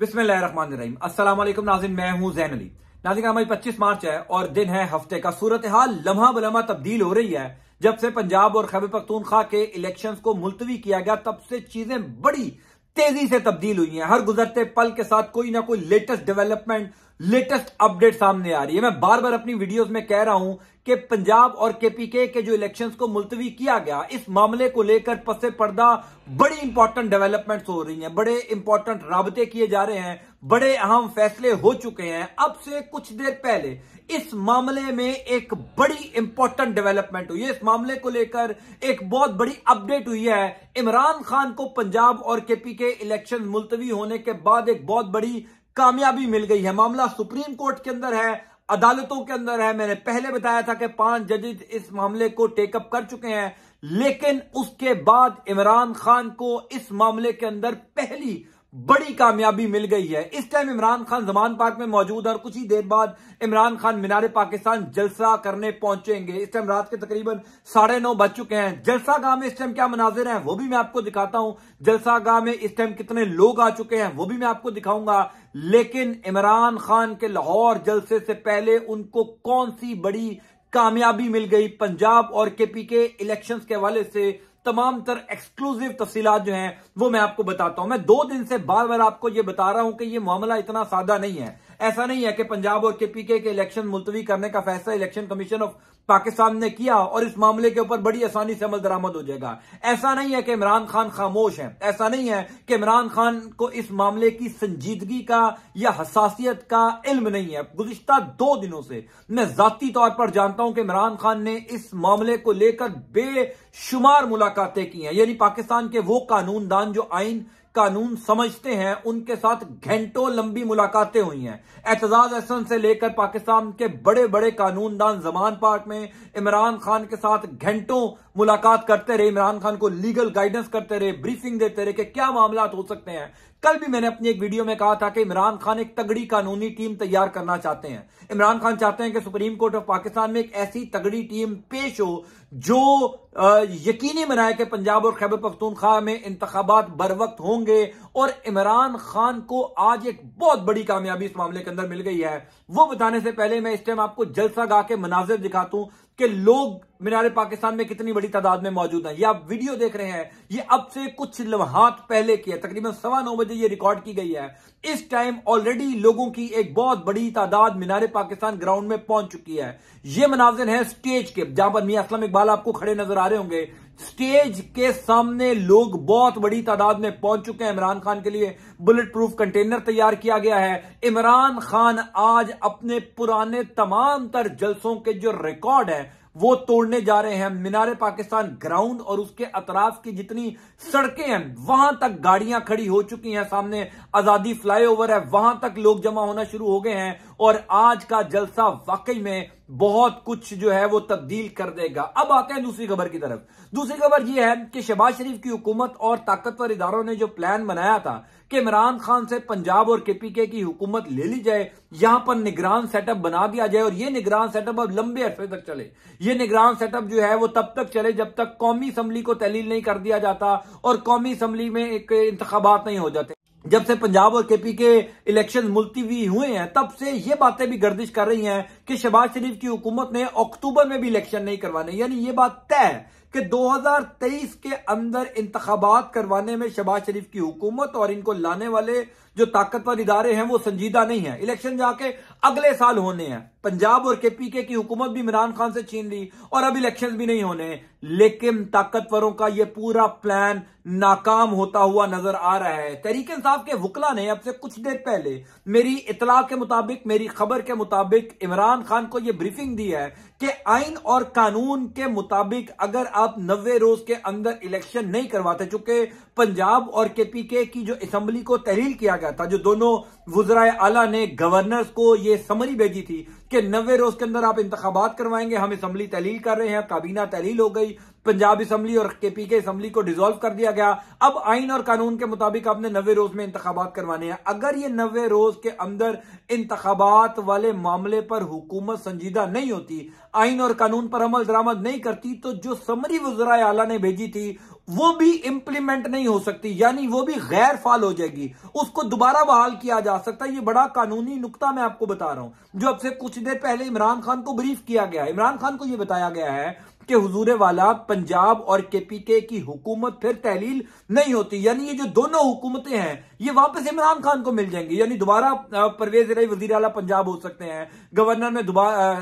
बिस्मिल्लाहिर्रहमानिर्रहीम अस्सलाम नाजिन मैं हूं जैन अली नाजिन हमारी पच्चीस मार्च है और दिन है हफ्ते का सूरत हाल लम्हा बलमा तब्दील हो रही है जब से पंजाब और खैबर पख्तूनखा के इलेक्शन को मुलतवी किया गया तब से चीजें बड़ी तेजी से तब्दील हुई हैं हर गुजरते पल के साथ कोई ना कोई लेटेस्ट डेवलपमेंट लेटेस्ट अपडेट सामने आ रही है मैं बार बार अपनी वीडियोस में कह रहा हूं कि पंजाब और केपीके के जो इलेक्शंस को मुलतवी किया गया इस मामले को लेकर पसे पर्दा बड़ी इंपॉर्टेंट डेवलपमेंट्स हो रही हैं बड़े इंपॉर्टेंट राबते किए जा रहे हैं बड़े अहम फैसले हो चुके हैं अब से कुछ देर पहले इस मामले में एक बड़ी इंपॉर्टेंट डेवलपमेंट हुई है इस मामले को लेकर एक बहुत बड़ी अपडेट हुई है इमरान खान को पंजाब और केपी के इलेक्शन मुलतवी होने के बाद एक बहुत बड़ी कामयाबी मिल गई है मामला सुप्रीम कोर्ट के अंदर है अदालतों के अंदर है मैंने पहले बताया था कि पांच जजेज इस मामले को टेकअप कर चुके हैं लेकिन उसके बाद इमरान खान को इस मामले के अंदर पहली बड़ी कामयाबी मिल गई है इस टाइम इमरान खान जमान पार्क में मौजूद है और कुछ ही देर बाद इमरान खान मीनारे पाकिस्तान जलसा करने पहुंचेंगे इस टाइम रात के तकरीबन साढ़े नौ बज चुके हैं जलसा गांव में इस टाइम क्या मनाजिर हैं वो भी मैं आपको दिखाता हूं जलसा गांव में इस टाइम कितने लोग आ चुके हैं वो भी मैं आपको दिखाऊंगा लेकिन इमरान खान के लाहौर जलसे से पहले उनको कौन सी बड़ी कामयाबी मिल गई पंजाब और केपी के इलेक्शन के हवाले से तमाम तर एक्सक्लूसिव तफसीलात जो है वो मैं आपको बताता हूं मैं दो दिन से बार बार आपको ये बता रहा हूं कि ये मामला इतना सादा नहीं है ऐसा नहीं है कि पंजाब और केपीके के इलेक्शन मुलतवी करने का फैसला इलेक्शन कमीशन ऑफ पाकिस्तान ने किया और इस मामले के ऊपर बड़ी आसानी से अमल दरामद हो जाएगा ऐसा नहीं है कि इमरान खान खामोश है ऐसा नहीं है कि इमरान खान को इस मामले की संजीदगी का या हसासियत का इल्म नहीं है गुजशत दो दिनों से मैं जाती तौर पर जानता हूं कि इमरान खान ने इस मामले को लेकर बेशुमार मुलाकातें की हैं यानी पाकिस्तान के वो कानूनदान जो आइन कानून समझते हैं उनके साथ घंटों लंबी मुलाकातें हुई हैं एतजाज अहसन से लेकर पाकिस्तान के बड़े बड़े कानूनदान जमान पार्क में इमरान खान के साथ घंटों मुलाकात करते रहे इमरान खान को लीगल गाइडेंस करते रहे ब्रीफिंग देते रहे कि क्या मामला हो सकते हैं कल भी मैंने अपनी एक वीडियो में कहा था कि इमरान खान एक तगड़ी कानूनी टीम तैयार करना चाहते हैं इमरान खान चाहते हैं कि सुप्रीम कोर्ट ऑफ पाकिस्तान में एक ऐसी तगड़ी टीम पेश हो जो यकीनी बनाया कि पंजाब और खैबर पख्तूनख्वा में इंतबात बर वक्त होंगे और इमरान खान को आज एक बहुत बड़ी कामयाबी इस मामले के अंदर मिल गई है वो बताने से पहले मैं इस टाइम आपको जलसा गा के मनाजिर दिखाता हूं कि लोग मीनार पाकिस्तान में कितनी बड़ी तादाद में मौजूद हैं ये आप वीडियो देख रहे हैं ये अब से कुछ लम्हात पहले की है तकरीबन सवा नौ बजे ये रिकॉर्ड की गई है इस टाइम ऑलरेडी लोगों की एक बहुत बड़ी तादाद मीनार पाकिस्तान ग्राउंड में पहुंच चुकी है ये मनाजिर है स्टेज के जहां पर मियाँ असलम इकबाल आपको खड़े नजर आ आ रहे होंगे स्टेज के सामने लोग बहुत बड़ी तादाद में पहुंच चुके हैं इमरान खान के लिए बुलेट प्रूफ कंटेनर तैयार किया गया है इमरान खान आज अपने पुराने तमाम तर जलसों के जो रिकॉर्ड है वो तोड़ने जा रहे हैं मीनार पाकिस्तान ग्राउंड और उसके अतराफ की जितनी सड़कें हैं वहां तक गाड़ियां खड़ी हो चुकी हैं सामने आजादी फ्लाईओवर है वहां तक लोग जमा होना शुरू हो गए हैं और आज का जलसा वाकई में बहुत कुछ जो है वो तब्दील कर देगा अब आते हैं दूसरी खबर की तरफ दूसरी खबर यह है कि शहबाज शरीफ की हुकूमत और ताकतवर इदारों ने जो प्लान बनाया था कि इमरान खान से पंजाब और केपीके की हुकूमत ले ली जाए यहां पर निगरान सेटअप बना दिया जाए और ये निगरान सेटअप अब लंबे अरसे तक चले ये निगरान सेटअप जो है वो तब तक चले जब तक कौमी असम्बली को तहलील नहीं कर दिया जाता और कौमी असम्बली में एक इंतबात नहीं हो जाते जब से पंजाब और केपी के इलेक्शन मुलतवी हुए हैं तब से ये बातें भी गर्दिश कर रही हैं कि शहबाज शरीफ की हुकूमत ने अक्टूबर में भी इलेक्शन नहीं करवाने यानी ये बात तय है कि 2023 के अंदर इंतबात करवाने में शबाज शरीफ की हुकूमत और इनको लाने वाले जो ताकतवर इदारे हैं वो संजीदा नहीं है इलेक्शन जाके अगले साल होने हैं पंजाब और केपीके की हुकूमत भी इमरान खान से छीन ली और अब इलेक्शन भी नहीं होने लेकिन ताकतवरों का यह पूरा प्लान नाकाम होता हुआ नजर आ रहा है तहरीक इंसाफ के वकला ने अब से कुछ देर पहले मेरी इतला के मुताबिक मेरी खबर के मुताबिक इमरान खान को यह ब्रीफिंग दी है कि आइन और कानून के मुताबिक अगर आप नब्बे रोज के अंदर इलेक्शन नहीं करवाते चूंकि पंजाब और केपीके की जो असम्बली को तहरील किया गया गया था जो दोनों वजरा आला ने गवर्नर्स को यह समरी भेजी थी कि नबे रोज के अंदर आप इंतबात करवाएंगे हम इसम्बली तहलील कर रहे हैं काबीना तहलील हो गई पंजाब असम्बली और के पी के असम्बली को डिजोल्व कर दिया गया अब आइन और कानून के मुताबिक आपने नबे रोज में इंतबात करवाने हैं अगर ये नबे रोज के अंदर इंतबात वाले मामले पर हुकूमत संजीदा नहीं होती आइन और कानून पर अमल दरामद नहीं करती तो जो समरी वजरा आला ने भेजी थी वो भी इंप्लीमेंट नहीं हो सकती यानी वो भी गैर फाल हो जाएगी उसको दोबारा बहाल किया जा सकता है ये बड़ा कानूनी नुकता मैं आपको बता रहा हूं जो अब से कुछ देर पहले इमरान खान को ब्रीफ किया गया है इमरान खान को यह बताया गया है कि हजूर वाला पंजाब और के पी के की हुकूमत फिर तहलील नहीं होती यानी ये जो दोनों हुकूमतें हैं ये वापस इमरान खान को मिल जाएंगी यानी दोबारा परवेज रही वजीर अला पंजाब हो सकते हैं गवर्नर में दोबारा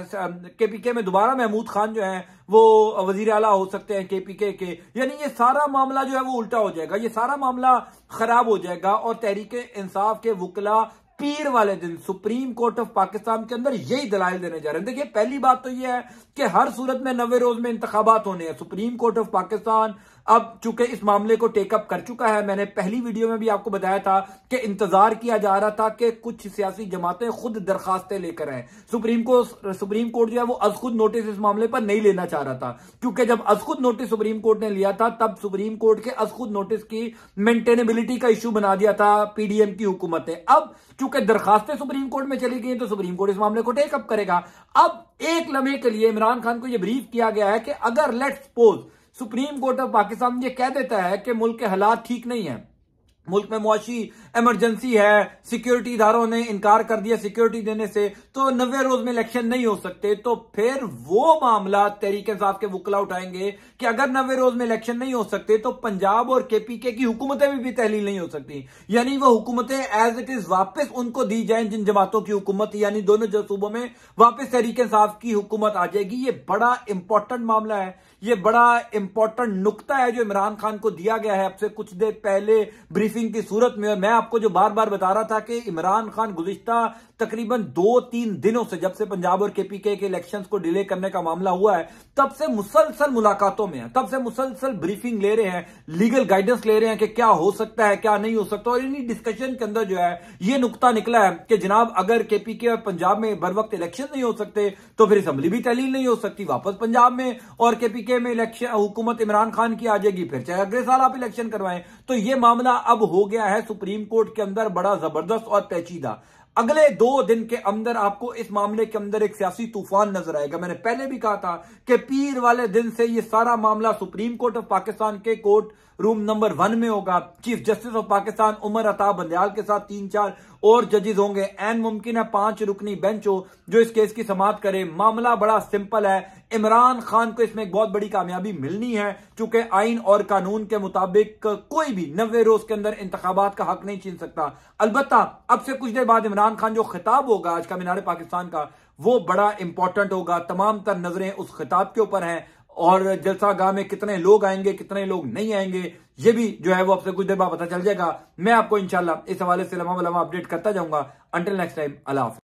के पी के में दोबारा महमूद खान जो है वो वजीर अला हो सकते हैं के के के यानी ये सारा मामला जो है वो उल्टा हो जाएगा ये सारा मामला खराब हो जाएगा और तहरीक इंसाफ के वकला पीर वाले दिन सुप्रीम कोर्ट ऑफ पाकिस्तान के अंदर यही दलाल देने जा रहे हैं देखिए पहली बात तो यह है कि हर सूरत में नवे रोज में इंतबात होने हैं सुप्रीम कोर्ट ऑफ पाकिस्तान अब चूंकि इस मामले को टेकअप कर चुका है मैंने पहली वीडियो में भी आपको बताया था कि इंतजार किया जा रहा था कि कुछ सियासी जमातें खुद दरखास्तें लेकर आए सुप्रीम को सुप्रीम कोर्ट जो है वो अज खुद नोटिस इस मामले पर नहीं लेना चाह रहा था क्योंकि जब अज खुद नोटिस सुप्रीम कोर्ट ने लिया था तब सुप्रीम कोर्ट के अज खुद नोटिस की मेंटेनेबिलिटी का इश्यू बना दिया था पीडीएम की हुकूमत ने अब चूंकि दरखास्तें सुप्रीम कोर्ट में चली गई तो सुप्रीम कोर्ट इस मामले को टेकअप करेगा अब एक लम्हे के लिए इमरान खान को यह ब्रीफ किया गया है कि अगर let suppose Supreme Court of Pakistan ये कह देता है कि मुल्क के हालात ठीक नहीं है मुल्क में मुआशी इमरजेंसी है सिक्योरिटी इधारों ने इनकार कर दिया सिक्योरिटी देने से तो नवे रोज में इलेक्शन नहीं हो सकते तो फिर वो मामला तहरीक इंसाफ के वकला उठाएंगे कि अगर नवे रोज में इलेक्शन नहीं हो सकते तो पंजाब और केपीके की हुकूमतें भी, भी तहलील नहीं हो सकती यानी वो हुकूमतें एज इट इज वापस उनको दी जाए जिन जमातों की हुकूमत यानी दोनों जसूबों में वापस तहरीक इंसाफ की हुकूमत आ जाएगी ये बड़ा इंपॉर्टेंट मामला है ये बड़ा इंपॉर्टेंट नुकता है जो इमरान खान को दिया गया है अब से कुछ देर पहले ब्रीफ सिंह की सूरत में मैं आपको जो बार बार बता रहा था कि इमरान खान गुजश्ता तकरीबन दो तीन दिनों से जब से पंजाब और केपीके के इलेक्शंस को डिले करने का मामला हुआ है तब से मुसलसल मुलाकातों में है तब से मुसलसल ब्रीफिंग ले रहे हैं लीगल गाइडेंस ले रहे हैं कि क्या हो सकता है क्या नहीं हो सकता और इन्हीं डिस्कशन के अंदर जो है ये नुकता निकला है कि जनाब अगर केपीके और पंजाब में बर वक्त इलेक्शन नहीं हो सकते तो फिर असेंबली भी तहलील नहीं हो सकती वापस पंजाब में और केपीके में इलेक्शन हुकूमत इमरान खान की आ जाएगी फिर चाहे अगले साल आप इलेक्शन करवाएं तो यह मामला अब हो गया है सुप्रीम कोर्ट के अंदर बड़ा जबरदस्त और पेचीदा अगले दो दिन के अंदर आपको इस मामले के अंदर एक सियासी तूफान नजर आएगा मैंने पहले भी कहा था कि पीर वाले दिन से यह सारा मामला सुप्रीम कोर्ट ऑफ पाकिस्तान के कोर्ट रूम नंबर वन में होगा Chief Justice of Pakistan Umar Ata Bandial के साथ तीन चार और जजेस होंगे एन मुमकिन है पांच रुकनी बेंच हो जो इस केस की समाप्त करे मामला बड़ा सिंपल है इमरान खान को इसमें एक बहुत बड़ी कामयाबी मिलनी है चूंकि आइन और कानून के मुताबिक कोई भी नब्बे रोज के अंदर इंतबात का हक नहीं छीन सकता अलबत् अब से कुछ देर बाद इमरान खान जो खिताब होगा आज का मीनार पाकिस्तान का वो बड़ा इंपॉर्टेंट होगा तमाम तर नजरें उस खिताब के ऊपर हैं और जलसा गांव में कितने लोग आएंगे कितने लोग नहीं आएंगे ये भी जो है वो आपसे कुछ देर बाद पता चल जाएगा मैं आपको इनशाला इस हवाले से लम्हा लम्बा अपडेट करता जाऊंगा अंटिल नेक्स्ट टाइम अल्लाह